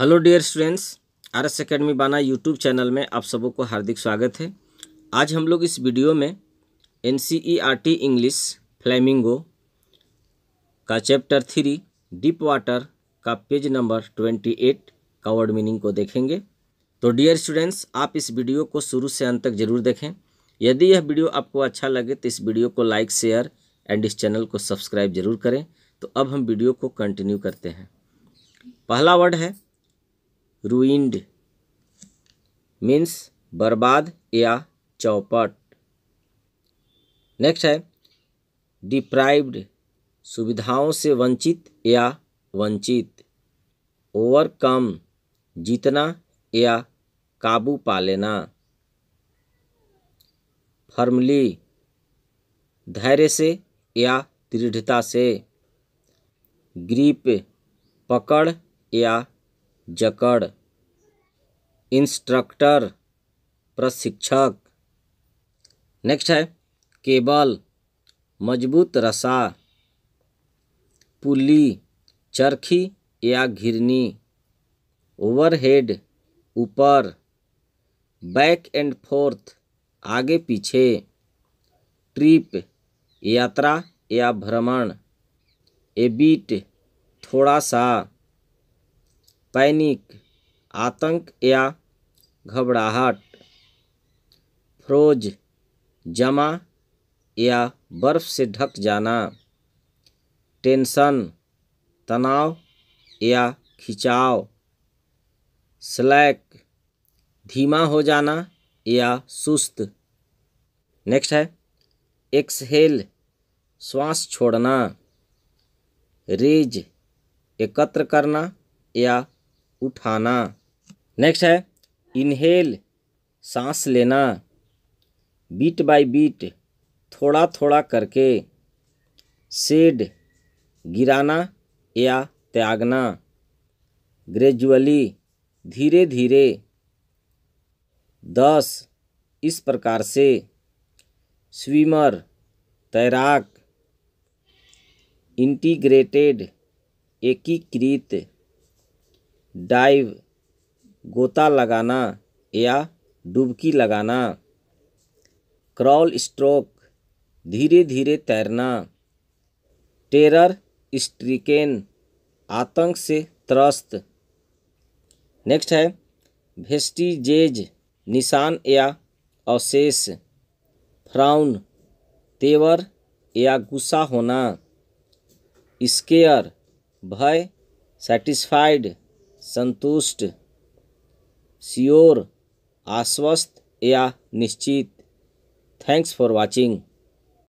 hello dear students R S academy बाना YouTube channel में आप सबों को हार्दिक स्वागत है आज हम लोग इस वीडियो में N C E R T English Flamingo का चैप्टर थ्री डीप वाटर का पेज नंबर ट्वेंटी एट का वर्ड मीनिंग को देखेंगे तो डियर स्टूडेंट्स आप इस वीडियो को शुरू से अंत तक जरूर देखें यदि यह वीडियो आपको अच्छा लगे तो इस वीडियो को लाइक शेयर एंड इस चैनल को सब्सक्राइब जरूर करें तो अब हम वीडियो को कंटिन्यू करते हैं पहला वर्ड है रुइंड मीन्स बर्बाद या चौपट नेक्स्ट है डिप्राइव्ड सुविधाओं से वंचित या वंचित ओवरकम जीतना या काबू पा लेना फर्मली धैर्य से या दृढ़ता से ग्रीप पकड़ या जकड़ इंस्ट्रक्टर प्रशिक्षक नेक्स्ट है केबल मजबूत रसा पुली चरखी या घिरनी ओवरहेड ऊपर बैक एंड फोर्थ आगे पीछे ट्रिप यात्रा या भ्रमण एबिट थोड़ा सा पैनिक आतंक या घबराहट फ्रोज जमा या बर्फ से ढक जाना टेंशन तनाव या खिंचाव स्लैक धीमा हो जाना या सुस्त नेक्स्ट है एक्सहेल श्वास छोड़ना रेज एकत्र करना या उठाना नेक्स्ट है इनहेल सांस लेना बीट बाय बीट थोड़ा थोड़ा करके सेड गिराना या त्यागना ग्रेजुअली धीरे धीरे दस इस प्रकार से स्विमर तैराक इंटीग्रेटेड एकीकृत डाइव गोता लगाना या डुबकी लगाना क्रॉल स्ट्रोक धीरे धीरे तैरना टेरर स्ट्रिकेन आतंक से त्रस्त नेक्स्ट है भेस्टिजेज निशान या अवशेष फ्राउन तेवर या गुस्सा होना स्केयर भय सेटिस्फाइड संतुष्ट सियोर आश्वस्त या निश्चित थैंक्स फॉर वाचिंग